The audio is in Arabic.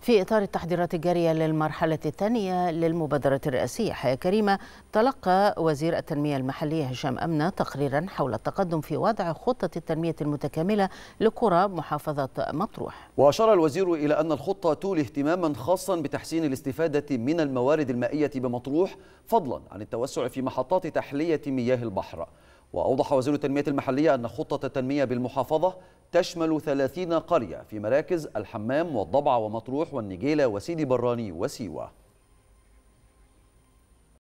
في إطار التحضيرات الجارية للمرحلة الثانية للمبادرة الرئاسية حياة كريمة تلقى وزير التنمية المحلية هشام أمنة تقريرا حول التقدم في وضع خطة التنمية المتكاملة لقرى محافظة مطروح وأشار الوزير إلى أن الخطة تولي اهتماما خاصا بتحسين الاستفادة من الموارد المائية بمطروح فضلا عن التوسع في محطات تحلية مياه البحر وأوضح وزير التنمية المحلية أن خطة التنمية بالمحافظة تشمل 30 قرية في مراكز الحمام والضبع ومطروح والنجيلة وسيدي براني وسيوة